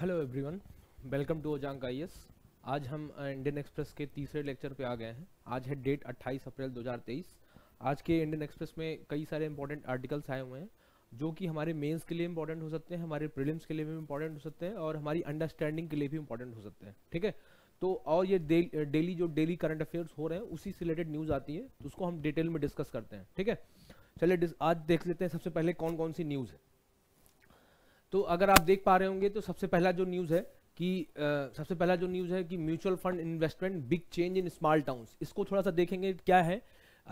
hello everyone welcome to का आई आज हम इंडियन uh, एक्सप्रेस के तीसरे लेक्चर पे आ गए हैं आज है डेट 28 अप्रैल 2023 आज के इंडियन एक्सप्रेस में कई सारे इंपॉर्टेंट आर्टिकल्स आए हुए हैं जो कि हमारे मेंस के लिए इंपॉर्टेंट हो सकते हैं हमारे प्रीलिम्स के लिए भी इंपॉर्टेंट हो सकते हैं और हमारी अंडरस्टैंडिंग के लिए भी इंपॉर्टेंट हो सकते हैं ठीक है तो और ये डेली uh, जो डेली करंट अफेयर्स हो रहे हैं उसी से रिलेटेड न्यूज़ आती है तो उसको हम डिटेल में डिस्कस करते हैं ठीक है चलिए आज देख लेते हैं सबसे पहले कौन कौन सी न्यूज़ है तो अगर आप देख पा रहे होंगे तो सबसे पहला जो न्यूज़ है कि आ, सबसे पहला जो न्यूज़ है कि mutual fund investment big change in small town इसको थोड़ा सा देखेंगे क्या है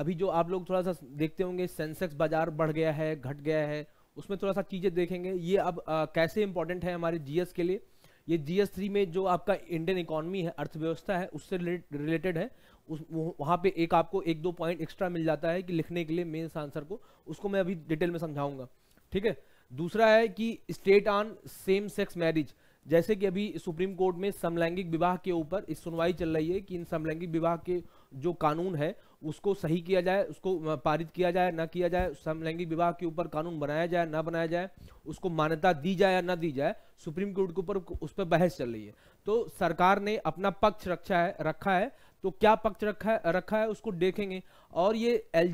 अभी जो आप लोग थोड़ा सा देखते होंगे सेंसेक्स बाजार बढ़ गया है घट गया है उसमें थोड़ा सा चीज़ें देखेंगे ये अब आ, कैसे इंपॉर्टेंट है हमारे जीएस के लिए ये जीएस थ्री में जो आपका इंडियन इकोनॉमी है अर्थव्यवस्था है उससे रिलेटेड है उस वहाँ पे एक आपको एक दो पॉइंट एक्स्ट्रा मिल जाता है कि लिखने के लिए मेन्स आंसर को उसको मैं अभी डिटेल में समझाऊंगा ठीक है दूसरा है कि state on same sex marriage जैसे कि अभी सुप्रीम कोर्ट में समलैंगिक विवाह के ऊपर इस सुनवाई चल रही है कि इन समलैंगिक विवाह के जो कानून है उसको सही किया जाए उसको पारित किया जाए ना किया जाए समलैंगिक विवाह के ऊपर कानून बनाया जाए ना बनाया जाए उसको मान्यता दी जाए या ना दी जाए सुप्रीम कोर्ट के ऊपर उस पर बहस चल रही है तो सरकार ने अपना पक्ष रखा है रखा है तो क्या पक्ष रखा है रखा है उसको देखेंगे और ये एल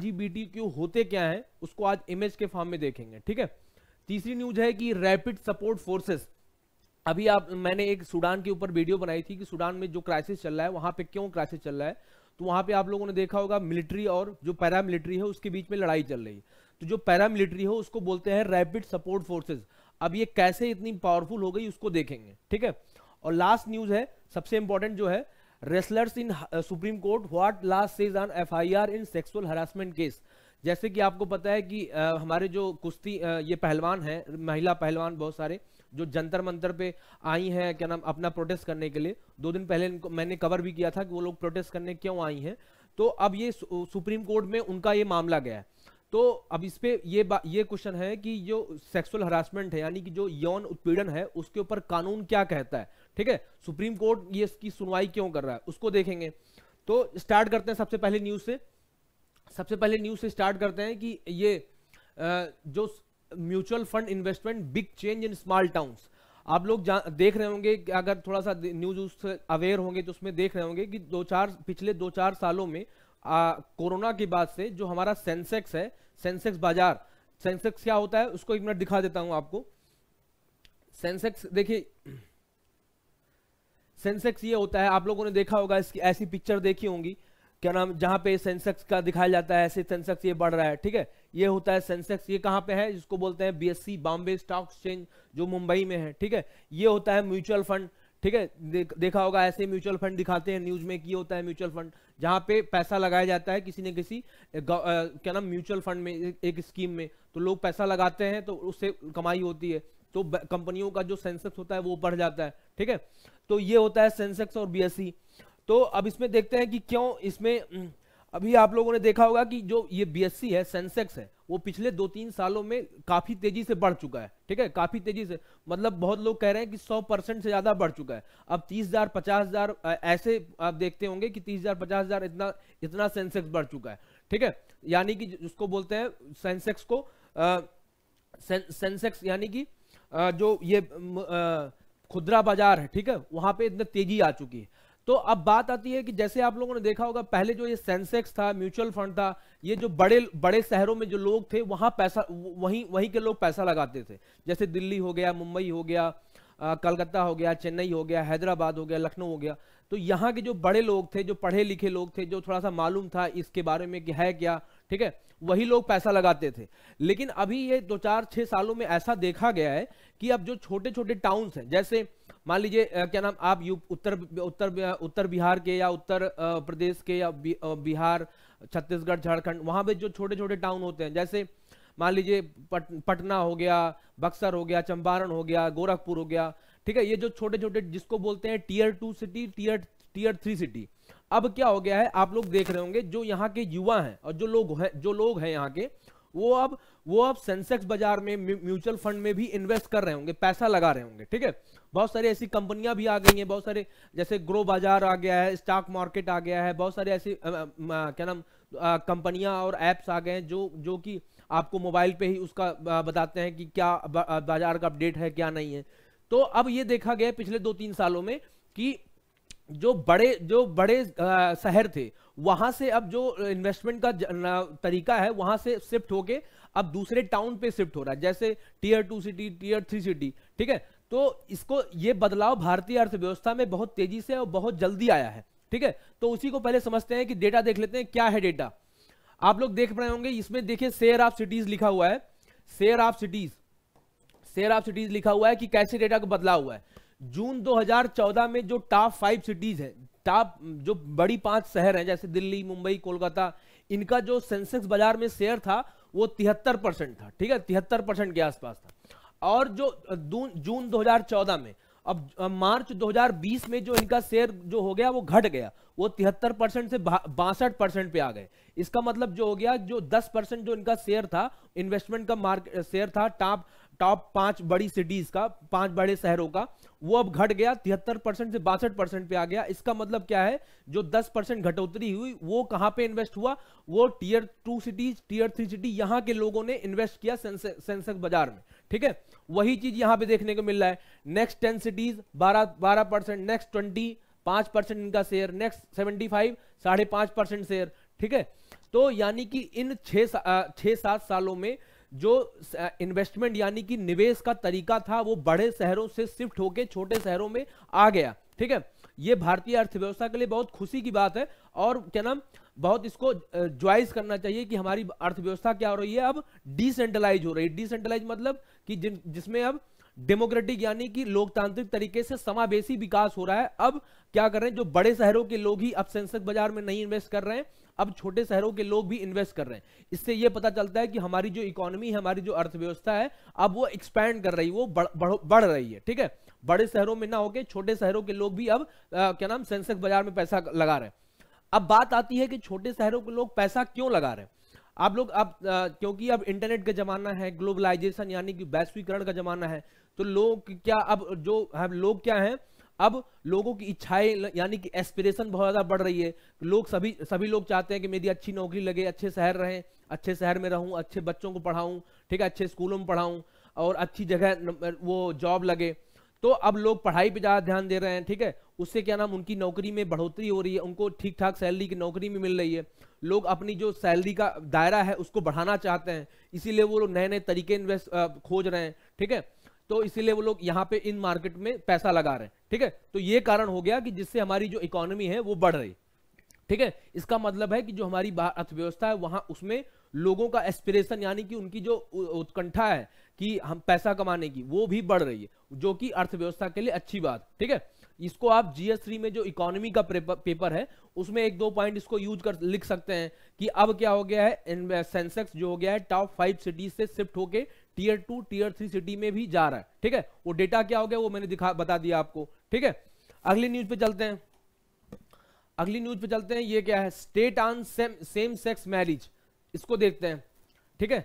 होते क्या है उसको आज इमेज के फॉर्म में देखेंगे ठीक है तीसरी न्यूज है कि रैपिड सपोर्ट फोर्सेस अभी आप मैंने एक सूडान के ऊपर वीडियो बनाई थी कि सूडान में जो क्राइसिस चल रहा है वहां पे क्यों क्राइसिस चल रहा है तो वहां पे आप लोगों ने देखा होगा मिलिट्री और जो पैरामिलिट्री है उसके बीच में लड़ाई चल रही है तो जो पैरामिलिट्री हो उसको बोलते हैं रैपिड सपोर्ट फोर्सेज अब ये कैसे इतनी पावरफुल हो गई उसको देखेंगे ठीक है और लास्ट न्यूज है सबसे इंपॉर्टेंट जो है wrestlers in supreme court what last says on FIR in sexual harassment case जैसे कि आपको पता है कि आ, हमारे जो कुश्ती ये पहलवान हैं महिला पहलवान बहुत सारे जो जंतर मंतर पे आई हैं क्या नाम अपना प्रोटेस्ट करने के लिए दो दिन पहले इनको मैंने कवर भी किया था कि वो लोग प्रोटेस्ट करने क्यों आई हैं तो अब ये सुप्रीम कोर्ट में उनका ये मामला गया है तो अब इस पर ये ये क्वेश्चन है कि जो सेक्सुअल हरासमेंट है यानी कि जो यौन उत्पीड़न है उसके ऊपर कानून क्या कहता है ठीक है सुप्रीम कोर्ट ये इसकी सुनवाई क्यों कर रहा है उसको देखेंगे तो स्टार्ट करते हैं सबसे पहले न्यूज से सबसे पहले न्यूज से स्टार्ट करते हैं कि ये जो mutual fund investment big change in small towns आप लोग देख रहे होंगे अगर थोड़ा सा न्यूज उस अवेयर होंगे तो उसमें देख रहे होंगे कि दो चार पिछले दो चार सालों में कोरोना के बाद से जो हमारा सेंसेक्स है सेंसेक्स बाजार सेंसेक्स क्या होता है उसको एक मिनट दिखा देता हूं आपको सेंसेक्स देखिए सेंसेक्स ये होता है आप लोगों ने देखा होगा इसकी ऐसी पिक्चर देखी होंगी क्या नाम जहां पे सेंसेक्स का दिखाया जाता है ऐसे सेंसेक्स ये बढ़ रहा है ठीक है ये होता है सेंसेक्स ये कहाँ पे है जिसको बोलते हैं बीएससी बॉम्बे स्टॉक एक्सचेंज जो मुंबई में है ठीक है ये होता है म्यूचुअल फंड ठीक है दे, देखा होगा ऐसे म्यूचुअल फंड दिखाते हैं न्यूज में कि होता है म्यूचुअल फंड जहाँ पे पैसा लगाया जाता है किसी न किसी क्या नाम म्यूचुअल फंड में एक, एक स्कीम में तो लोग पैसा लगाते हैं तो उससे कमाई होती है तो कंपनियों का जो सेंसेक्स होता है वो बढ़ जाता है ठीक है तो ये होता है सेंसेक्स और बीएससी तो अब इसमें देखते हैं कि क्यों इसमें हम्म, अभी आप लोगों ने देखा होगा कि जो ये बीएससी है सेंसेक्स है वो पिछले दो तीन सालों में काफी तेजी से बढ़ चुका है ठीक है काफी तेजी से मतलब बहुत लोग कह रहे हैं कि 100 परसेंट से ज्यादा बढ़ चुका है अब 30,000 50,000 ऐसे आप देखते होंगे कि 30,000 50,000 इतना इतना सेंसेक्स बढ़ चुका है ठीक है यानी कि उसको बोलते हैं सेंसेक्स को आ, सें, सेंसेक्स यानी कि जो ये खुदरा बाजार है ठीक है वहां पे इतनी तेजी आ चुकी है तो अब बात आती है कि जैसे आप लोगों ने देखा होगा पहले जो ये सेंसेक्स था म्यूचुअल फंड था ये जो बड़े बड़े शहरों में जो लोग थे वहां पैसा वहीं वहीं के लोग पैसा लगाते थे जैसे दिल्ली हो गया मुंबई हो गया कलकत्ता हो गया चेन्नई हो गया हैदराबाद हो गया लखनऊ हो गया तो यहाँ के जो बड़े लोग थे जो पढ़े लिखे लोग थे जो थोड़ा सा मालूम था इसके बारे में कि है क्या ठीक है वही लोग पैसा लगाते थे लेकिन अभी ये दो चार छह सालों में ऐसा देखा गया है कि अब जो छोटे छोटे टाउन्स हैं जैसे मान लीजिए क्या नाम आप यू उत्तर उत्तर उत्तर बिहार के या उत्तर प्रदेश के या बिहार छत्तीसगढ़ झारखंड वहां पे जो छोटे छोटे टाउन होते हैं जैसे मान लीजिए पटना हो गया बक्सर हो गया चंपारण हो गया गोरखपुर हो गया ठीक है ये जो छोटे छोटे जिसको बोलते हैं tier two city tier tier three city अब क्या हो गया है आप लोग देख रहे होंगे जो यहाँ के युवा हैं और जो लोग हैं जो लोग हैं यहाँ के वो अब वो अब सेंसेक्स बाजार में म्यूचुअल फंड में भी इन्वेस्ट कर रहे होंगे पैसा लगा रहे होंगे ठीक है बहुत सारी ऐसी कंपनियां भी आ गई हैं बहुत सारे जैसे ग्रो बाजार आ गया है स्टॉक मार्केट आ गया है बहुत सारे ऐसी क्या नाम कंपनियां और एप्स आ गए हैं जो जो कि आपको मोबाइल पे ही उसका बताते हैं कि क्या बाजार का अपडेट है क्या नहीं है तो अब ये देखा गया पिछले दो तीन सालों में कि जो बड़े जो बड़े शहर थे वहां से अब जो इन्वेस्टमेंट का तरीका है वहां से शिफ्ट होके अब दूसरे टाउन पे शिफ्ट हो रहा है जैसे tier two city tier three city ठीक है तो इसको ये बदलाव भारतीय अर्थव्यवस्था में बहुत तेजी से और बहुत जल्दी आया है ठीक है तो उसी को पहले समझते हैं कि डेटा देख लेते हैं क्या है डेटा आप लोग देख रहे होंगे इसमें देखिए शेयर ऑफ सिटीज लिखा हुआ है share of cities share of cities लिखा हुआ है कि कैसे डेटा का बदलाव हुआ है जून 2014 में जो टॉप फाइव सिटीज है टॉप जो बड़ी पांच शहर हैं जैसे दिल्ली मुंबई कोलकाता इनका जो सेंसेक्स बाजार में शेयर था वो तिहत्तर परसेंट था ठीक है तिहत्तर परसेंट के आसपास था और जो जून 2014 में अब मार्च 2020 में जो इनका शेयर जो हो गया वो घट गया वो तिहत्तर परसेंट से बासठ परसेंट पे आ गए इसका मतलब जो हो गया जो 10 परसेंट जो इनका शेयर था इन्वेस्टमेंट का मार्केट शेयर था टॉप टॉप पांच बड़ी सिटीज का पांच बड़े शहरों का वो अब घट गया तिहत्तर परसेंट से बासठ परसेंट पे आ गया इसका मतलब क्या है जो दस परसेंट घटोतरी हुई वो कहां पे इन्वेस्ट हुआ वो tier two cities tier three city यहां के लोगों ने इन्वेस्ट किया सेंसेक्स बाजार में ठीक है वही चीज यहां पे देखने को मिल रहा है नेक्स्ट टेन सिटीज बारह बारह नेक्स्ट ट्वेंटी पांच इनका शेयर नेक्स्ट सेवेंटी फाइव साढ़े शेयर ठीक है तो यानी कि इन छह छह सात सालों में जो इन्वेस्टमेंट यानी कि निवेश का तरीका था वो बड़े शहरों से शिफ्ट होके छोटे शहरों में आ गया ठीक है ये भारतीय अर्थव्यवस्था के लिए बहुत खुशी की बात है और क्या नाम बहुत इसको ज्वाइस करना चाहिए कि हमारी अर्थव्यवस्था क्या हो रही है अब डिसेंट्रलाइज हो रही है डिसेंट्रलाइज मतलब कि जिन जिसमें अब डेमोक्रेटिक यानी कि लोकतांत्रिक तरीके से समावेशी विकास हो रहा है अब क्या कर रहे हैं जो बड़े शहरों के लोग ही अब सेंसक बाजार में नहीं इन्वेस्ट कर रहे हैं अब छोटे शहरों के लोग भी इन्वेस्ट कर रहे हैं इससे यह पता चलता है कि हमारी जो इकोनॉमी है हमारी जो अर्थव्यवस्था है अब वो एक्सपैंड कर रही है वो बढ़, बढ़, बढ़ रही है ठीक है बड़े शहरों में ना होके छोटे शहरों के लोग भी अब आ, क्या नाम सेंसेक्स बाजार में पैसा लगा रहे अब बात आती है कि छोटे शहरों के लोग पैसा क्यों लगा रहे आप लोग अब क्योंकि अब इंटरनेट का जमाना है ग्लोबलाइजेशन यानी कि वैश्वीकरण का जमाना है तो लोग क्या अब जो हम लोग क्या हैं अब लोगों की इच्छाएं यानी कि एस्पिरेशन बहुत ज़्यादा बढ़ रही है लोग सभी सभी लोग चाहते हैं कि मेरी अच्छी नौकरी लगे अच्छे शहर रहें अच्छे शहर में रहूं अच्छे बच्चों को पढ़ाऊं ठीक है अच्छे स्कूलों में पढ़ाऊं और अच्छी जगह वो जॉब लगे तो अब लोग पढ़ाई पे ज़्यादा ध्यान दे रहे हैं ठीक है उससे क्या नाम उनकी नौकरी में बढ़ोतरी हो रही है उनको ठीक ठाक सैलरी की नौकरी में मिल रही है लोग अपनी जो सैलरी का दायरा है उसको बढ़ाना चाहते हैं इसीलिए वो लोग नए नए तरीके इन्वेस्ट खोज रहे हैं ठीक है तो इसीलिए वो लोग यहाँ पे इन मार्केट में पैसा लगा रहे हैं ठीक है तो ये कारण हो गया कि जिससे हमारी जो इकोनॉमी है वो बढ़ रही ठीक है इसका मतलब है कि जो हमारी अर्थव्यवस्था है वहां उसमें लोगों का एस्पिरेशन यानी कि उनकी जो उत्कंठा है कि हम पैसा कमाने की वो भी बढ़ रही है जो कि अर्थव्यवस्था के लिए अच्छी बात ठीक है इसको आप जीएस थ्री में जो इकोनॉमी का पेपर है उसमें एक दो पॉइंट इसको यूज कर लिख सकते हैं कि अब क्या हो गया है सेंसेक्स जो हो गया है टॉप फाइव सिटीज से शिफ्ट होके tier two tier three city में भी जा रहा है ठीक है वो डेटा क्या हो गया वो मैंने दिखा बता दिया आपको ठीक है अगली न्यूज पे चलते हैं अगली न्यूज पे चलते हैं ये क्या है state on same same sex marriage इसको देखते हैं ठीक है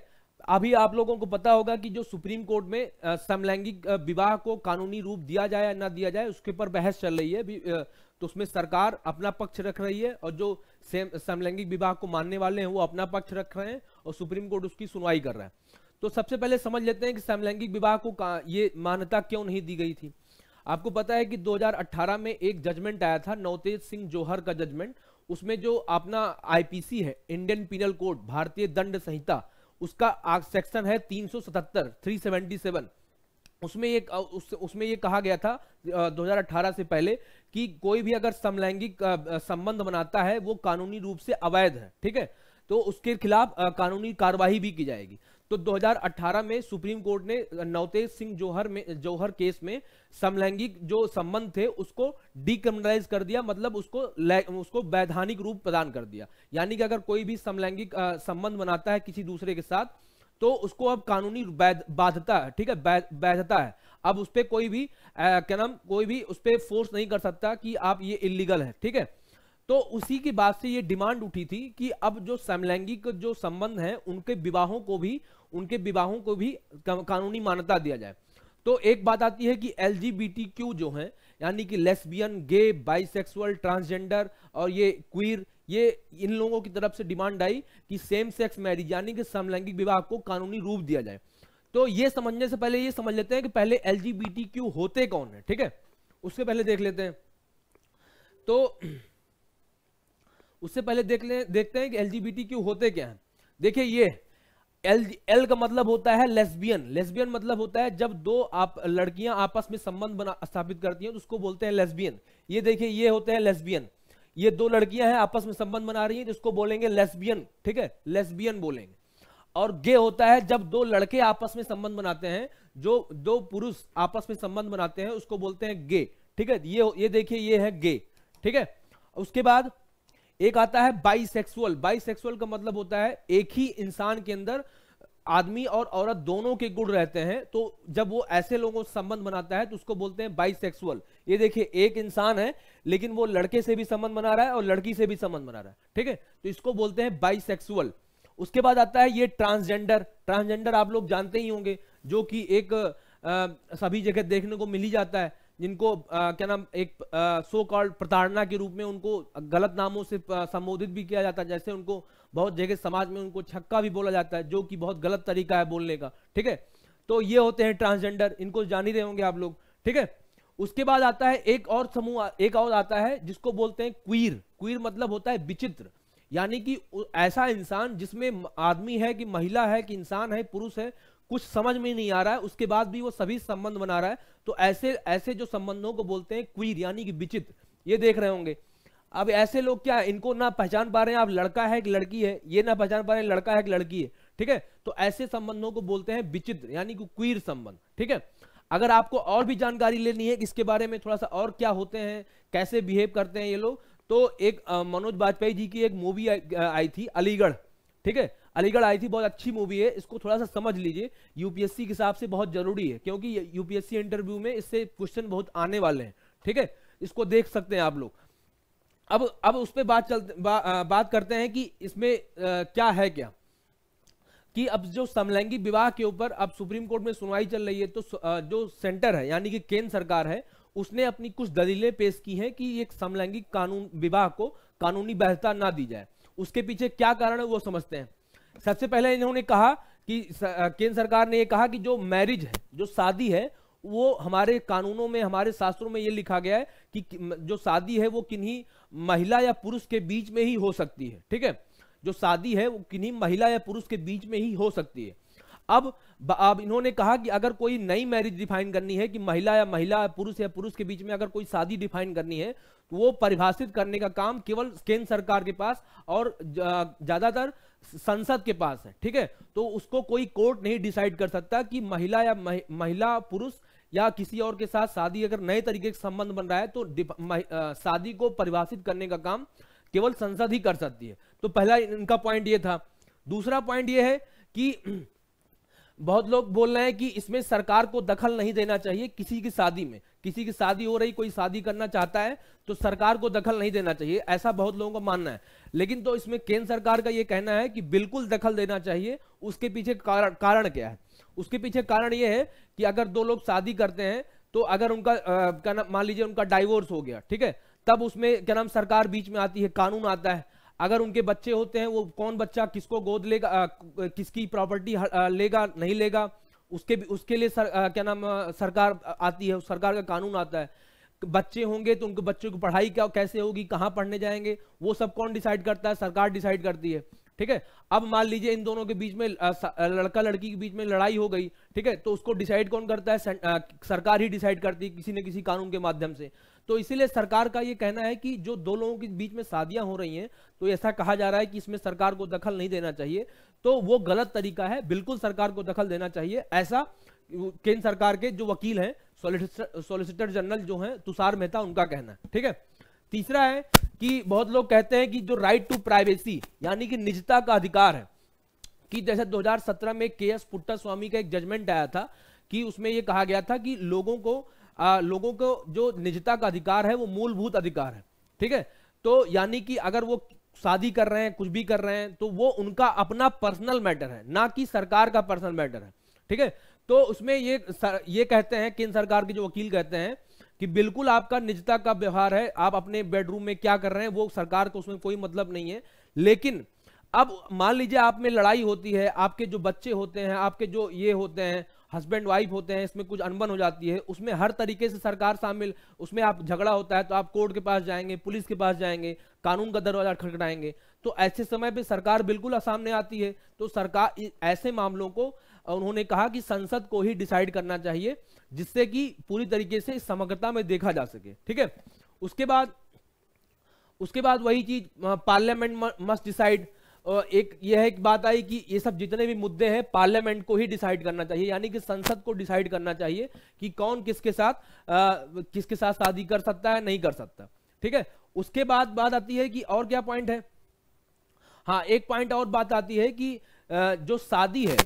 अभी आप लोगों को पता होगा कि जो सुप्रीम कोर्ट में समलैंगिक विवाह को कानूनी रूप दिया जाए या ना दिया जाए उसके ऊपर बहस चल रही है तो उसमें सरकार अपना पक्ष रख रही है और जो समलैंगिक विवाह को मानने वाले हैं वो अपना पक्ष रख रहे हैं और सुप्रीम कोर्ट उसकी सुनवाई कर रहा है तो सबसे पहले समझ लेते हैं कि समलैंगिक विवाह को ये मान्यता क्यों नहीं दी गई थी आपको पता है कि 2018 में एक जजमेंट आया था नवतेज सिंह जोहर का जजमेंट उसमें जो अपना आईपीसी है इंडियन पिनल कोड भारतीय दंड संहिता उसका सेक्शन है 377 377 उसमें एक उस, उसमें ये कहा गया था 2018 से पहले कि कोई भी अगर समलैंगिक संबंध बनाता है वो कानूनी रूप से अवैध है ठीक है तो उसके खिलाफ कानूनी कार्रवाई भी की जाएगी तो 2018 में सुप्रीम कोर्ट ने नवतेज सिंह जोहर में जोहर केस में समलैंगिक जो संबंध थे उसको डिक्रिमिनलाइज कर दिया मतलब उसको उसको वैधानिक रूप प्रदान कर दिया यानी कि अगर कोई भी समलैंगिक संबंध बनाता है किसी दूसरे के साथ तो उसको अब कानूनी बाध्यता है ठीक है वैधता है अब उस पर कोई भी क्या नाम कोई भी उस पर फोर्स नहीं कर सकता कि आप ये इलीगल है ठीक है तो उसी के बाद से ये डिमांड उठी थी कि अब जो समलैंगिक जो संबंध है उनके विवाहों को भी उनके विवाहों को भी कानूनी मान्यता दिया जाए तो एक बात आती है कि एल जो है यानी कि लेस्बियन गे बाइसेक्सुअल ट्रांसजेंडर और ये क्वीर ये इन लोगों की तरफ से डिमांड आई कि सेम सेक्स मैरिज यानी कि समलैंगिक विवाह को कानूनी रूप दिया जाए तो ये समझने से पहले ये समझ लेते हैं कि पहले एल होते कौन है ठीक है उसके पहले देख लेते हैं तो उससे पहले देख ले देखते हैं कि एल क्यों होते क्या हैं देखिए ये एल एल का मतलब होता है लेस्बियन लेस्बियन मतलब होता है जब दो आप लड़कियां आपस में संबंध बना स्थापित करती हैं तो उसको बोलते हैं लेस्बियन ये देखिए ये होते हैं लेस्बियन ये दो लड़कियां हैं आपस में संबंध बना रही हैं तो उसको बोलेंगे लेस्बियन ठीक है लेस्बियन बोलेंगे और गे होता है जब दो लड़के आपस में संबंध बनाते हैं जो दो पुरुष आपस में संबंध बनाते हैं उसको बोलते हैं गे ठीक है ये ये देखिए ये है गे ठीक है उसके बाद एक आता है बाइसेक्सुअल बाइसेक्सुअल का मतलब होता है एक ही इंसान के अंदर आदमी और औरत दोनों के गुण रहते हैं तो जब वो ऐसे लोगों से संबंध बनाता है तो उसको बोलते हैं बाइसेक्सुअल ये देखिए एक इंसान है लेकिन वो लड़के से भी संबंध बना रहा है और लड़की से भी संबंध बना रहा है ठीक है तो इसको बोलते हैं बाइसेक्सुअल उसके बाद आता है ये ट्रांसजेंडर ट्रांसजेंडर आप लोग जानते ही होंगे जो कि एक आ, सभी जगह देखने को मिल ही जाता है जिनको आ, क्या नाम एक सो कॉल्ड प्रताड़ना के रूप में उनको गलत नामों से संबोधित भी किया जाता है जैसे उनको बहुत जगह समाज में उनको छक्का भी बोला जाता है जो कि बहुत गलत तरीका है बोलने का ठीक है तो ये होते हैं ट्रांसजेंडर इनको जान ही रहे होंगे आप लोग ठीक है उसके बाद आता है एक और समूह एक और आता है जिसको बोलते हैं क्वीर क्वीर मतलब होता है विचित्र यानी कि ऐसा इंसान जिसमें आदमी है कि महिला है कि इंसान है पुरुष है कुछ समझ में नहीं आ रहा है उसके बाद भी वो सभी संबंध बना रहा है तो ऐसे ऐसे जो संबंधों को बोलते हैं क्वीर यानी कि विचित्र ये देख रहे होंगे अब ऐसे लोग क्या इनको ना पहचान पा रहे हैं आप लड़का है कि लड़की है ये ना पहचान पा रहे हैं लड़का है कि लड़की है ठीक है तो ऐसे संबंधों को बोलते हैं विचित्र यानी कि क्वीर संबंध ठीक है अगर आपको और भी जानकारी लेनी है इसके बारे में थोड़ा सा और क्या होते हैं कैसे बिहेव करते हैं ये लोग तो एक मनोज वाजपेयी जी की एक मूवी आई थी अलीगढ़ ठीक है अलीगढ़ आई थी बहुत अच्छी मूवी है इसको थोड़ा सा समझ लीजिए यूपीएससी के हिसाब से बहुत जरूरी है क्योंकि यूपीएससी इंटरव्यू में इससे क्वेश्चन बहुत आने वाले हैं ठीक है इसको देख सकते हैं आप लोग अब अब उस पर बात चल बा, बात करते हैं कि इसमें आ, क्या है क्या कि अब जो समलैंगिक विवाह के ऊपर अब सुप्रीम कोर्ट में सुनवाई चल रही है तो आ, जो सेंटर है यानी कि केंद्र सरकार है उसने अपनी कुछ दलीलें पेश की हैं कि एक समलैंगिक कानून विवाह को कानूनी वैधता ना दी जाए उसके पीछे क्या कारण है वो समझते हैं सबसे पहले इन्होंने कहा कि केंद्र सरकार ने यह कहा कि जो मैरिज है जो शादी है वो हमारे कानूनों में हमारे शास्त्रों में ये लिखा गया है कि जो शादी है वो किन्हीं महिला या पुरुष के बीच में ही हो सकती है ठीक है जो शादी है वो किन्हीं महिला या पुरुष के बीच में ही हो सकती है अब अब इन्होंने कहा कि अगर कोई नई मैरिज डिफाइन करनी है कि महिला या महिला पुरुष या पुरुष के बीच में अगर कोई शादी डिफाइन करनी है तो वो परिभाषित करने का काम केवल केंद्र सरकार के पास और ज्यादातर संसद के पास है ठीक है तो उसको कोई कोर्ट नहीं डिसाइड कर सकता कि महिला या मह, महिला पुरुष या किसी और के साथ शादी अगर नए तरीके से संबंध बन रहा है तो शादी को परिभाषित करने का काम केवल संसद ही कर सकती है तो पहला इनका पॉइंट ये था दूसरा पॉइंट ये है कि बहुत लोग बोल रहे हैं कि इसमें सरकार को दखल नहीं देना चाहिए किसी की शादी में किसी की शादी हो रही कोई शादी करना चाहता है तो सरकार को दखल नहीं देना चाहिए ऐसा बहुत लोगों का मानना है लेकिन तो इसमें केंद्र सरकार का यह कहना है कि बिल्कुल दखल देना चाहिए उसके पीछे कारण कारण क्या है उसके पीछे कारण ये है कि अगर दो लोग शादी करते हैं तो अगर उनका क्या नाम मान लीजिए उनका डाइवोर्स हो गया ठीक है तब उसमें क्या नाम सरकार बीच में आती है कानून आता है अगर उनके बच्चे होते हैं वो कौन बच्चा किसको गोद लेगा किसकी प्रॉपर्टी लेगा नहीं लेगा उसके उसके लिए सर, आ, क्या नाम सरकार आती है सरकार का कानून आता है बच्चे होंगे तो उनके बच्चों की पढ़ाई क्या कैसे होगी कहाँ पढ़ने जाएंगे वो सब कौन डिसाइड करता है सरकार डिसाइड करती है ठीक है अब मान लीजिए इन दोनों के बीच में लड़का लड़की के बीच में लड़ाई हो गई ठीक है तो उसको डिसाइड कौन करता है सरकार ही डिसाइड करती है किसी न किसी कानून के माध्यम से तो इसीलिए सरकार का ये कहना है कि जो दो लोगों के बीच में शादियां हो रही हैं तो ऐसा कहा जा रहा है कि इसमें सरकार को दखल नहीं देना चाहिए तो वो गलत तरीका है बिल्कुल सरकार को दखल देना चाहिए ऐसा केंद्र सरकार के जो वकील हैं सोलिसिटर जनरल जो हैं तुषार मेहता उनका कहना है ठीक है तीसरा है कि बहुत लोग कहते हैं कि जो राइट टू प्राइवेसी यानी कि निजता का अधिकार है कि जैसे 2017 में के एस पुट्टा स्वामी का एक जजमेंट आया था कि उसमें यह कहा गया था कि लोगों को आ, लोगों को जो निजता का अधिकार है वो मूलभूत अधिकार है ठीक है तो यानी कि अगर वो शादी कर रहे हैं कुछ भी कर रहे हैं तो वो उनका अपना पर्सनल मैटर है ना कि सरकार का पर्सनल मैटर है ठीक है तो उसमें ये सर, ये कहते हैं केंद्र सरकार के जो वकील कहते हैं कि बिल्कुल आपका निजता का व्यवहार है आप अपने बेडरूम में क्या कर रहे हैं वो सरकार को उसमें कोई मतलब नहीं है लेकिन अब मान लीजिए आप में लड़ाई होती है आपके जो बच्चे होते हैं आपके जो ये होते हैं हस्बैंड वाइफ होते हैं इसमें कुछ अनबन हो जाती है उसमें हर तरीके से सरकार शामिल उसमें आप झगड़ा होता है तो आप कोर्ट के पास जाएंगे पुलिस के पास जाएंगे कानून का दरवाजा खड़खड़ाएंगे तो ऐसे समय पे सरकार बिल्कुल सामने आती है तो सरकार ऐसे मामलों को उन्होंने कहा कि संसद को ही डिसाइड करना चाहिए जिससे कि पूरी तरीके से समग्रता में देखा जा सके ठीक है उसके बाद उसके बाद वही चीज पार्लियामेंट मस्ट डिसाइड एक यह एक बात आई कि ये सब जितने भी मुद्दे हैं पार्लियामेंट को ही डिसाइड करना चाहिए यानी कि संसद को डिसाइड करना चाहिए कि कौन किसके साथ आ, किसके साथ शादी कर सकता है नहीं कर सकता ठीक है उसके बाद बात आती है कि और क्या पॉइंट है हाँ एक पॉइंट और बात आती है कि आ, जो शादी है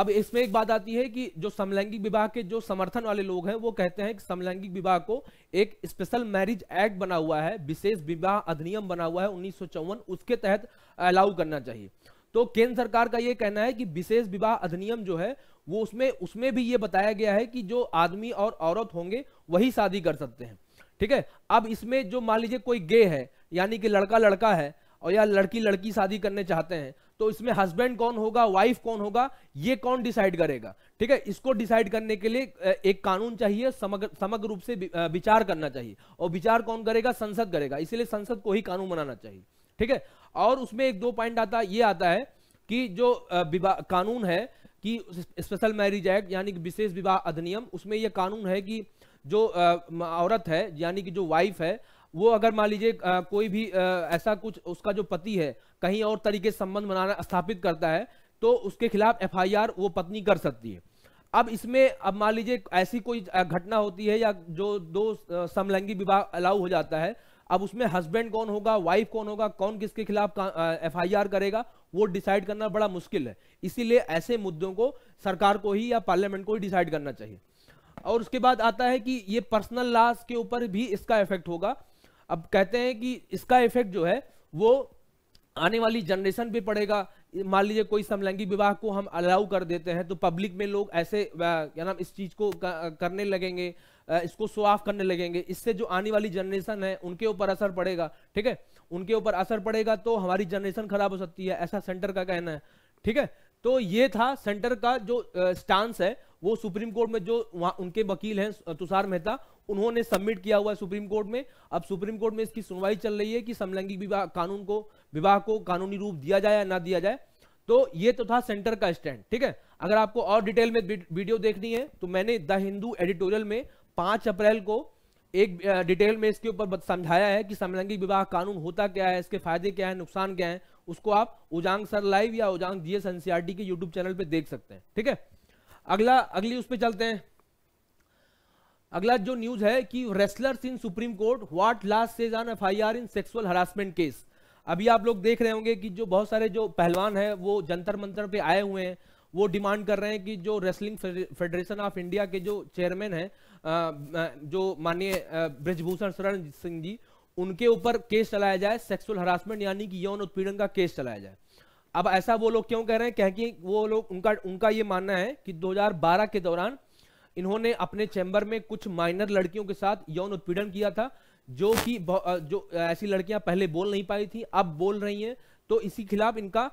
अब इसमें एक बात आती है कि जो समलैंगिक विवाह के जो समर्थन वाले लोग हैं वो कहते हैं कि समलैंगिक विवाह को एक स्पेशल मैरिज एक्ट बना हुआ है विशेष विवाह अधिनियम बना हुआ है उन्नीस उसके तहत अलाउ करना चाहिए तो केंद्र सरकार का ये कहना है कि विशेष विवाह अधिनियम जो है वो उसमें उसमें भी ये बताया गया है कि जो आदमी और औरत होंगे वही शादी कर सकते हैं ठीक है अब इसमें जो मान लीजिए कोई गे है यानी कि लड़का लड़का है और या लड़की लड़की शादी करने चाहते हैं तो इसमें हस्बैंड कौन होगा वाइफ कौन होगा ये कौन डिसाइड करेगा ठीक है इसको डिसाइड करने के लिए एक कानून चाहिए समग्र समग रूप से विचार करना चाहिए और विचार कौन करेगा संसद करेगा इसीलिए संसद को ही कानून बनाना चाहिए ठीक है और उसमें एक दो पॉइंट आता ये आता है कि जो कानून है कि स्पेशल मैरिज एक्ट यानी कि विशेष विवाह अधिनियम उसमें यह कानून है कि जो औरत है यानी कि जो वाइफ है वो अगर मान लीजिए कोई भी ऐसा कुछ उसका जो पति है कहीं और तरीके से संबंध बनाना स्थापित करता है तो उसके खिलाफ एफआईआर वो पत्नी कर सकती है अब इसमें अब मान लीजिए ऐसी कोई घटना होती है या जो दो समलैंगिक विवाह अलाउ हो जाता है अब उसमें हस्बैंड कौन होगा वाइफ कौन होगा कौन किसके खिलाफ एफ आई आर करेगा वो डिसाइड करना बड़ा मुश्किल है इसीलिए ऐसे मुद्दों को सरकार को ही या पार्लियामेंट को ही डिसाइड करना चाहिए और उसके बाद आता है कि ये पर्सनल लॉस के ऊपर भी इसका इफेक्ट होगा अब कहते हैं कि इसका इफेक्ट जो है वो आने वाली जनरेशन पे पड़ेगा मान लीजिए कोई समलैंगिक विवाह को हम अलाउ कर देते हैं तो पब्लिक में लोग ऐसे क्या नाम इस चीज को करने लगेंगे इसको शो ऑफ करने लगेंगे इससे जो आने वाली जनरेशन है उनके ऊपर असर पड़ेगा ठीक है उनके ऊपर असर पड़ेगा तो हमारी जनरेशन खराब हो सकती है ऐसा सेंटर का कहना है ठीक है तो ये था सेंटर का जो स्टांस है वो सुप्रीम कोर्ट में जो उनके वकील हैं तुषार मेहता उन्होंने सबमिट किया हुआ है सुप्रीम कोर्ट में अब सुप्रीम कोर्ट में इसकी सुनवाई चल रही है कि समलैंगिक विवाह कानून को विवाह को कानूनी रूप दिया जाए या ना दिया जाए तो ये तो था सेंटर का स्टैंड ठीक है अगर आपको और डिटेल में वीडियो देखनी है तो मैंने द हिंदू एडिटोरियल में पांच अप्रैल को एक डिटेल में इसके ऊपर समझाया है कि समलैंगिक विवाह कानून होता क्या है इसके फायदे क्या है नुकसान क्या है उसको आप उजांग सर लाइव या उजांग जीएस एनसीआर e के यूट्यूब चैनल पर देख सकते हैं ठीक है अगला अगली उस पर चलते हैं अगला जो न्यूज है कि wrestlers in supreme court what last says on FIR in sexual harassment case अभी आप लोग देख रहे होंगे कि जो बहुत सारे जो पहलवान हैं वो जंतर मंतर पे आए हुए हैं वो डिमांड कर रहे हैं कि जो रेसलिंग फेडरेशन ऑफ इंडिया के जो चेयरमैन हैं जो माननीय ब्रजभूषण शरण सिंह जी उनके ऊपर केस चलाया जाए सेक्सुअल हरासमेंट यानी कि यौन उत्पीड़न का केस चलाया जाए अब ऐसा वो लोग क्यों कह रहे हैं क्योंकि वो लोग उनका उनका ये मानना है कि 2012 के दौरान इन्होंने अपने चैम्बर में कुछ माइनर लड़कियों के साथ यौन उत्पीड़न किया था जो कि जो ऐसी लड़कियां पहले बोल नहीं पाई थी अब बोल रही हैं तो इसी खिलाफ इनका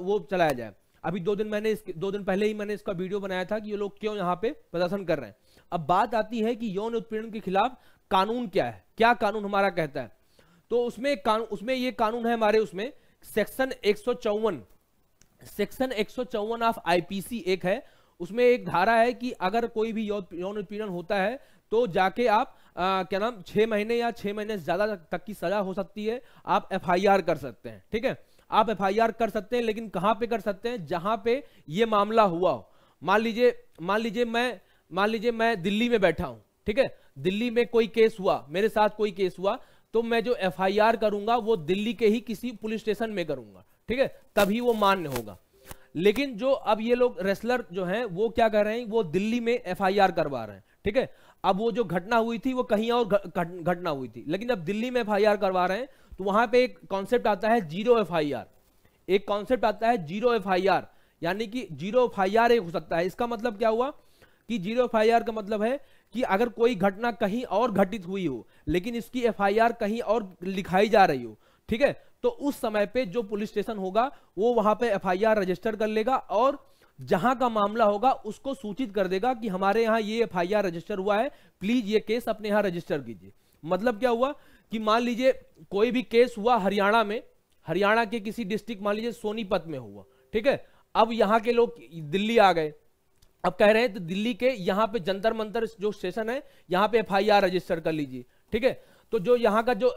वो चलाया जाए अभी दो दिन मैंने दो दिन पहले ही मैंने इसका वीडियो बनाया था कि ये लोग क्यों यहाँ पे प्रदर्शन कर रहे हैं अब बात आती है कि यौन उत्पीड़न के खिलाफ कानून क्या है क्या कानून हमारा कहता है तो उसमें कानून उसमें ये कानून है हमारे उसमें सेक्शन एक सेक्शन एक ऑफ आईपीसी एक है उसमें एक धारा है कि अगर कोई भी यौन उत्पीड़न होता है तो जाके आप आ, क्या नाम छह महीने या छह महीने से ज़्यादा तक की सज़ा हो सकती है आप एफआईआर कर सकते हैं ठीक है आप एफआईआर कर सकते हैं लेकिन कहां पे कर सकते हैं जहां पे ये मामला हुआ हो मान लीजिए मान लीजिए मैं मान लीजिए मैं दिल्ली में बैठा हूँ ठीक है दिल्ली में कोई केस हुआ मेरे साथ कोई केस हुआ तो मैं जो एफ करूंगा वो दिल्ली के ही किसी पुलिस स्टेशन में करूंगा ठीक है तभी वो मान्य होगा लेकिन जो अब ये लोग रेसलर जो हैं वो क्या कर रहे हैं वो दिल्ली में एफआईआर करवा रहे हैं ठीक है अब वो जो घटना हुई थी वो कहीं और घटना हुई थी लेकिन जब दिल्ली में एफआईआर करवा रहे हैं तो वहां पे एक कॉन्सेप्ट आता है जीरो एफआईआर एक कॉन्सेप्ट आता है जीरो एफ यानी कि जीरो एफ एक हो सकता है इसका मतलब क्या हुआ कि जीरो एफ का मतलब है कि अगर कोई घटना कहीं और घटित हुई हो लेकिन इसकी एफआईआर कहीं और लिखाई जा रही हो ठीक है तो उस समय पे जो पुलिस स्टेशन होगा वो वहां पे एफआईआर रजिस्टर कर लेगा और जहां का मामला होगा उसको सूचित कर देगा कि हमारे यहां ये एफआईआर रजिस्टर हुआ है प्लीज ये केस अपने यहां रजिस्टर कीजिए मतलब क्या हुआ कि मान लीजिए कोई भी केस हुआ हरियाणा में हरियाणा के किसी डिस्ट्रिक्ट मान लीजिए सोनीपत में हुआ ठीक है अब यहाँ के लोग दिल्ली आ गए अब कह रहे हैं तो दिल्ली के यहां पे जंतर मंतर जो स्टेशन है यहां पे एफ रजिस्टर कर लीजिए ठीक है तो जो यहाँ का जो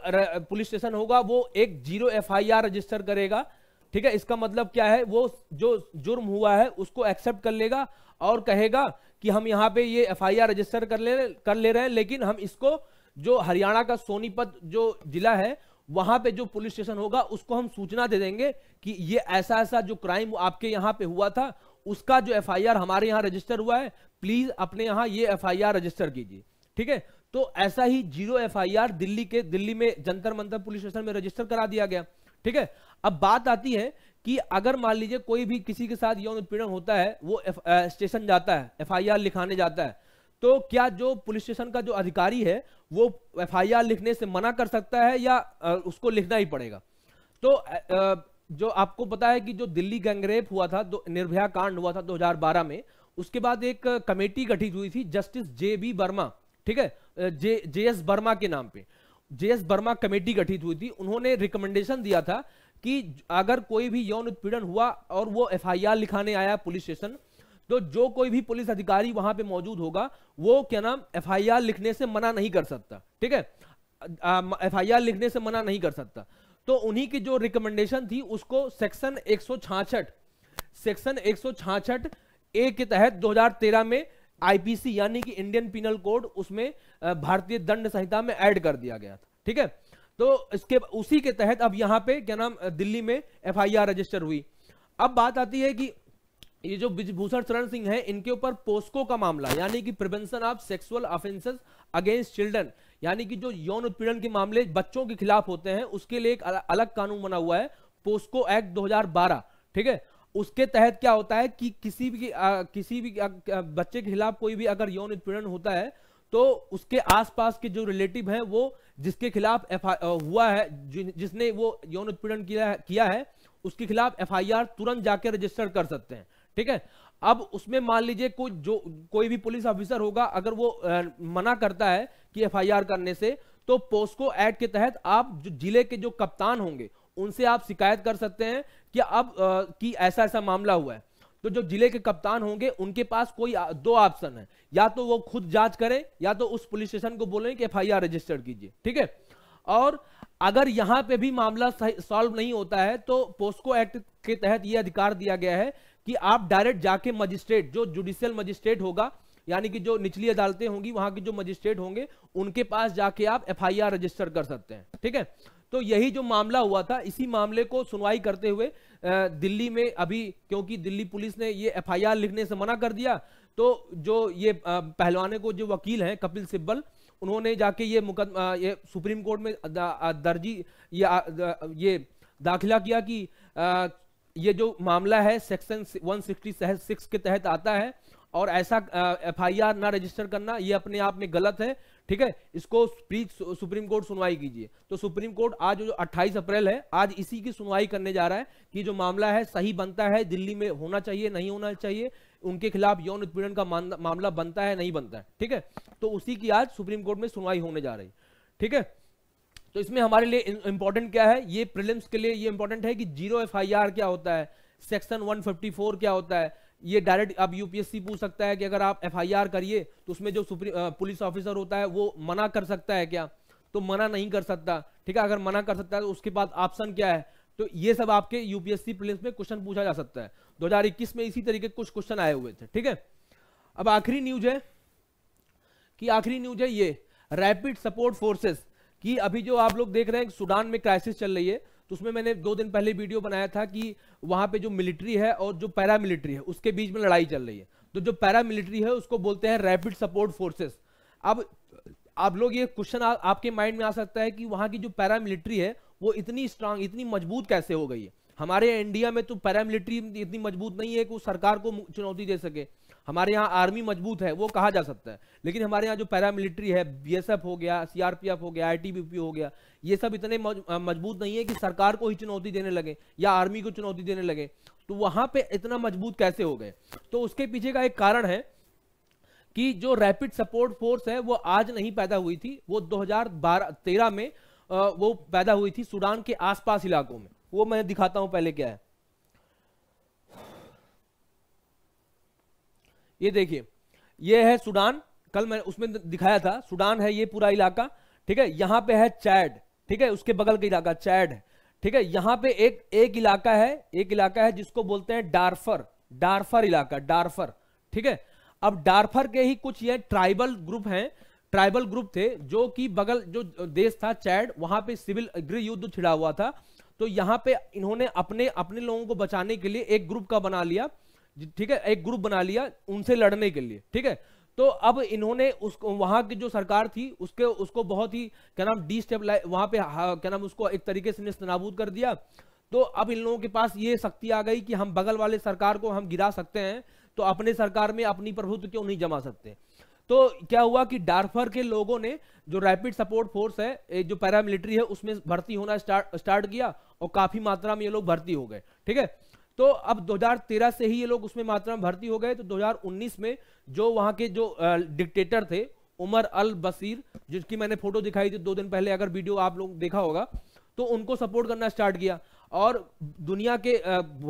पुलिस स्टेशन होगा वो एक जीरो एफ रजिस्टर करेगा ठीक है इसका मतलब क्या है वो जो जुर्म हुआ है उसको एक्सेप्ट कर लेगा और कहेगा कि हम यहाँ पे ये एफ रजिस्टर कर ले कर ले रहे हैं लेकिन हम इसको जो हरियाणा का सोनीपत जो जिला है वहां पे जो पुलिस स्टेशन होगा उसको हम सूचना दे देंगे कि ये ऐसा ऐसा जो क्राइम आपके यहाँ पे हुआ था उसका जो एफआईआर हमारे यहाँ रजिस्टर हुआ है प्लीज अपने यहाँ ये एफआईआर रजिस्टर कीजिए ठीक है तो ऐसा ही जीरो एफआईआर दिल्ली के दिल्ली में जंतर मंतर पुलिस स्टेशन में रजिस्टर करा दिया गया ठीक है अब बात आती है कि अगर मान लीजिए कोई भी किसी के साथ यौन उत्पीड़न होता है वो एफ, आ, स्टेशन जाता है एफआईआर लिखाने जाता है तो क्या जो पुलिस स्टेशन का जो अधिकारी है वो एफआईआर लिखने से मना कर सकता है या उसको लिखना ही पड़ेगा तो जो आपको पता है कि जो दिल्ली गैंगरेप हुआ था दो निर्भया कांड हुआ था 2012 में उसके बाद एक कमेटी गठित हुई थी जस्टिस जे बी वर्मा ठीक है जे जे एस वर्मा के नाम पे जे एस वर्मा कमेटी गठित हुई थी उन्होंने रिकमेंडेशन दिया था कि अगर कोई भी यौन उत्पीड़न हुआ और वो एफआईआर लिखाने आया पुलिस स्टेशन तो जो कोई भी पुलिस अधिकारी वहां पे मौजूद होगा वो क्या नाम एफआईआर लिखने से मना नहीं कर सकता ठीक है एफआईआर लिखने से मना नहीं कर सकता तो उन्हीं की जो रिकमेंडेशन थी उसको सेक्शन एक सेक्शन एक ए के तहत दो में आईपीसी यानी कि इंडियन पिनल कोड उसमें भारतीय दंड संहिता में ऐड कर दिया गया था ठीक है तो इसके उसी के तहत अब यहां पे क्या नाम दिल्ली में एफआईआर रजिस्टर हुई अब बात आती है कि ये जो ब्रिजभूषण शरण सिंह है इनके ऊपर पोस्को का मामला यानी कि prevention of sexual offences against children यानी कि जो यौन उत्पीड़न के मामले बच्चों के खिलाफ होते हैं उसके लिए एक अलग कानून बना हुआ है पोस्को एक्ट दो ठीक है उसके तहत क्या होता है कि किसी भी आ, किसी भी आ, बच्चे के खिलाफ कोई भी अगर यौन उत्पीड़न होता है तो उसके आसपास के जो रिलेटिव हैं वो जिसके खिलाफ एफ हुआ है जिसने वो यौन उत्पीड़न किया किया है उसके खिलाफ एफआईआर तुरंत जाकर रजिस्टर कर सकते हैं ठीक है अब उसमें मान लीजिए कोई जो कोई भी पुलिस ऑफिसर होगा अगर वो आ, मना करता है कि एफ करने से तो पोस्को एक्ट के तहत आप जो जिले के जो कप्तान होंगे उनसे आप शिकायत कर सकते हैं कि अब कि ऐसा ऐसा मामला हुआ है तो जो जिले के कप्तान होंगे उनके पास कोई दो ऑप्शन है या तो वो खुद जांच करें या तो उस पुलिस स्टेशन को बोलें कि एफ रजिस्टर कीजिए ठीक है और अगर यहाँ पे भी मामला सॉल्व नहीं होता है तो पोस्को एक्ट के तहत ये अधिकार दिया गया है कि आप डायरेक्ट जाके मजिस्ट्रेट जो जुडिशियल मजिस्ट्रेट होगा यानी कि जो निचली अदालतें होंगी वहां के जो मजिस्ट्रेट होंगे उनके पास जाके आप एफ रजिस्टर कर सकते हैं ठीक है तो यही जो मामला हुआ था इसी मामले को सुनवाई करते हुए दिल्ली में अभी क्योंकि दिल्ली पुलिस ने ये एफआईआर लिखने से मना कर दिया तो जो ये पहलवाने को जो वकील हैं कपिल सिब्बल उन्होंने जाके ये मुकदमा ये सुप्रीम कोर्ट में दर्जी ये ये दाखिला किया कि ये जो मामला है सेक्शन वन सिक्स के तहत आता है और ऐसा एफ आई ना रजिस्टर करना ये अपने आप में गलत है ठीक है इसको प्लीज सुप्रीम कोर्ट सुनवाई कीजिए तो सुप्रीम कोर्ट आज जो 28 अप्रैल है आज इसी की सुनवाई करने जा रहा है कि जो मामला है सही बनता है दिल्ली में होना चाहिए नहीं होना चाहिए उनके खिलाफ यौन उत्पीड़न का मामला बनता है नहीं बनता है ठीक है तो उसी की आज सुप्रीम कोर्ट में सुनवाई होने जा रही ठीक है तो इसमें हमारे लिए इंपॉर्टेंट क्या है ये प्रिलिम्स के लिए ये इंपॉर्टेंट है कि जीरो एफआईआर क्या होता है सेक्शन 154 क्या होता है ये डायरेक्ट अब यूपीएससी पूछ सकता है कि अगर आप एफआईआर करिए तो उसमें जो पुलिस ऑफिसर होता है वो मना कर सकता है क्या तो मना नहीं कर सकता ठीक है अगर मना कर सकता है तो उसके बाद ऑप्शन क्या है तो ये सब आपके यूपीएससी प्रिलिम्स में क्वेश्चन पूछा जा सकता है दो में इसी तरीके कुछ क्वेश्चन आए हुए थे ठीक है अब आखिरी न्यूज है कि आखिरी न्यूज है ये रैपिड सपोर्ट फोर्सेस कि अभी जो आप लोग देख रहे हैं सुडान में क्राइसिस चल रही है तो उसमें मैंने दो दिन पहले वीडियो बनाया था कि वहां पे जो मिलिट्री है और जो पैरामिलिट्री है उसके बीच में लड़ाई चल रही है तो जो पैरामिलिट्री है उसको बोलते हैं रैपिड सपोर्ट फोर्सेस अब आप लोग ये क्वेश्चन आपके माइंड में आ सकता है कि वहां की जो पैरामिलिट्री है वो इतनी स्ट्रांग इतनी मजबूत कैसे हो गई है हमारे इंडिया में तो पैरामिलिट्री इतनी मजबूत नहीं है कि उस सरकार को चुनौती दे सके हमारे यहाँ आर्मी मजबूत है वो कहा जा सकता है लेकिन हमारे यहाँ जो पैरामिलिट्री है बीएसएफ हो गया सीआरपीएफ हो गया आईटीबीपी हो गया ये सब इतने मजबूत नहीं है कि सरकार को ही चुनौती देने लगे या आर्मी को चुनौती देने लगे तो वहां पे इतना मजबूत कैसे हो गए तो उसके पीछे का एक कारण है कि जो रैपिड सपोर्ट फोर्स है वो आज नहीं पैदा हुई थी वो दो हजार में वो पैदा हुई थी सूडान के आसपास इलाकों में वो मैं दिखाता हूं पहले क्या है ये देखिए ये है सूडान कल मैं उसमें दिखाया था सूडान है ये पूरा इलाका ठीक है यहां पे है चैड ठीक है उसके बगल का इलाका चैड ठीक है यहां पे एक एक इलाका है एक इलाका है जिसको बोलते हैं डार्फर डार्फर इलाका डार्फर ठीक है अब डार्फर के ही कुछ ये ट्राइबल ग्रुप हैं ट्राइबल ग्रुप थे जो कि बगल जो देश था चैड वहां पे सिविल गृह युद्ध छिड़ा हुआ था तो यहाँ पे इन्होंने अपने अपने लोगों को बचाने के लिए एक ग्रुप का बना लिया ठीक है एक ग्रुप बना लिया उनसे लड़ने के लिए ठीक है तो अब इन्होंने उसको वहां की जो सरकार थी उसके उसको बहुत ही क्या नाम डिस्टेबलाइज वहां पे क्या नाम उसको एक तरीके से नाबूद कर दिया तो अब इन लोगों के पास ये शक्ति आ गई कि हम बगल वाले सरकार को हम गिरा सकते हैं तो अपने सरकार में अपनी प्रभुत्व क्यों नहीं जमा सकते तो क्या हुआ कि डारफर के लोगों ने जो रैपिड सपोर्ट फोर्स है जो पैरामिलिट्री है उसमें भर्ती होना स्टार्ट स्टार्ट किया और काफी मात्रा में ये लोग भर्ती हो गए ठीक है तो अब 2013 से ही ये लोग उसमें मात्रा में भर्ती हो गए तो 2019 में जो वहां के जो डिक्टेटर थे उमर अल बसीर जिसकी मैंने फोटो दिखाई थी दो दिन पहले अगर वीडियो आप लोग देखा होगा तो उनको सपोर्ट करना स्टार्ट किया और दुनिया के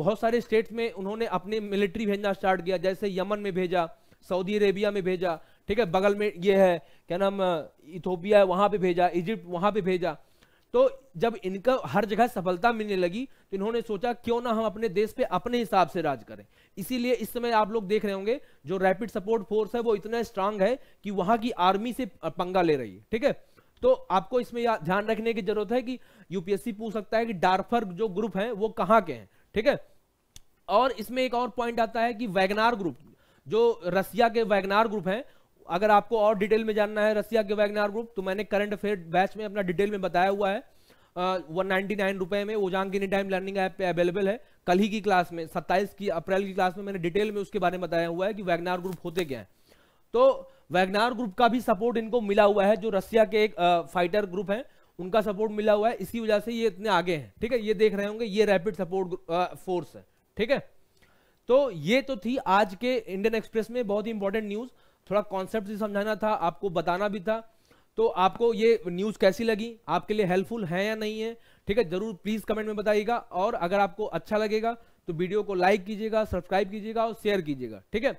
बहुत सारे स्टेट्स में उन्होंने अपने मिलिट्री भेजना स्टार्ट किया जैसे यमन में भेजा सऊदी अरेबिया में भेजा ठीक है बगल में ये है क्या नाम इथोपिया है वहां पर भेजा इजिप्ट वहां पर भेजा तो जब इनका हर जगह सफलता मिलने लगी तो इन्होंने सोचा क्यों ना हम अपने देश पे अपने हिसाब से राज करें इसीलिए इस समय आप लोग देख रहे होंगे जो रैपिड सपोर्ट फोर्स है वो इतना स्ट्रांग है कि वहां की आर्मी से पंगा ले रही है ठीक है तो आपको इसमें ध्यान रखने की जरूरत है कि यूपीएससी पूछ सकता है कि डार्फर जो ग्रुप है वो कहाँ के हैं ठीक है और इसमें एक और पॉइंट आता है कि वैगनार ग्रुप जो रसिया के वैगनार ग्रुप है अगर आपको और डिटेल में जानना है रसिया के वैगनार ग्रुप तो मैंने करंट अफेयर बैच में अपना डिटेल में बताया हुआ है वन नाइन्टी नाइन रुपये में Ojaank any time learning app पे अवेलेबल है कल ही की क्लास में सत्ताईस की अप्रैल की क्लास में मैंने डिटेल में उसके बारे में बताया हुआ है कि वैगनार ग्रुप होते क्या है तो वैगनार ग्रुप का भी सपोर्ट इनको मिला हुआ है जो रसिया के एक फाइटर ग्रुप है उनका सपोर्ट मिला हुआ है इसकी वजह से ये इतने आगे हैं ठीक है ये देख रहे होंगे ये रैपिड सपोर्ट फोर्स है ठीक है तो ये तो थी आज के इंडियन एक्सप्रेस में बहुत ही इंपॉर्टेंट न्यूज़ थोड़ा कॉन्सेप्ट भी समझाना था आपको बताना भी था तो आपको ये न्यूज़ कैसी लगी आपके लिए हेल्पफुल है या नहीं है ठीक है ज़रूर प्लीज़ कमेंट में बताइएगा और अगर आपको अच्छा लगेगा तो वीडियो को लाइक कीजिएगा सब्सक्राइब कीजिएगा और शेयर कीजिएगा ठीक है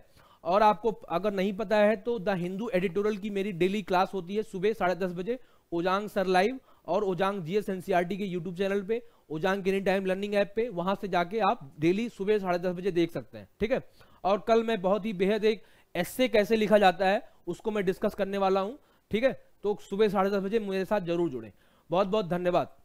और आपको अगर नहीं पता है तो द हिंदू एडिटोरियल की मेरी डेली क्लास होती है सुबह साढ़े दस बजे ओजांग सर लाइव और ओजांग जी एस के यूट्यूब चैनल पे Ojaank any time learning app पे वहां से जाके आप डेली सुबह साढ़े दस बजे देख सकते हैं ठीक है और कल मैं बहुत ही बेहद एक ऐसे कैसे लिखा जाता है उसको मैं डिस्कस करने वाला हूं ठीक है तो सुबह साढ़े दस बजे मेरे साथ जरूर जुड़े बहुत बहुत धन्यवाद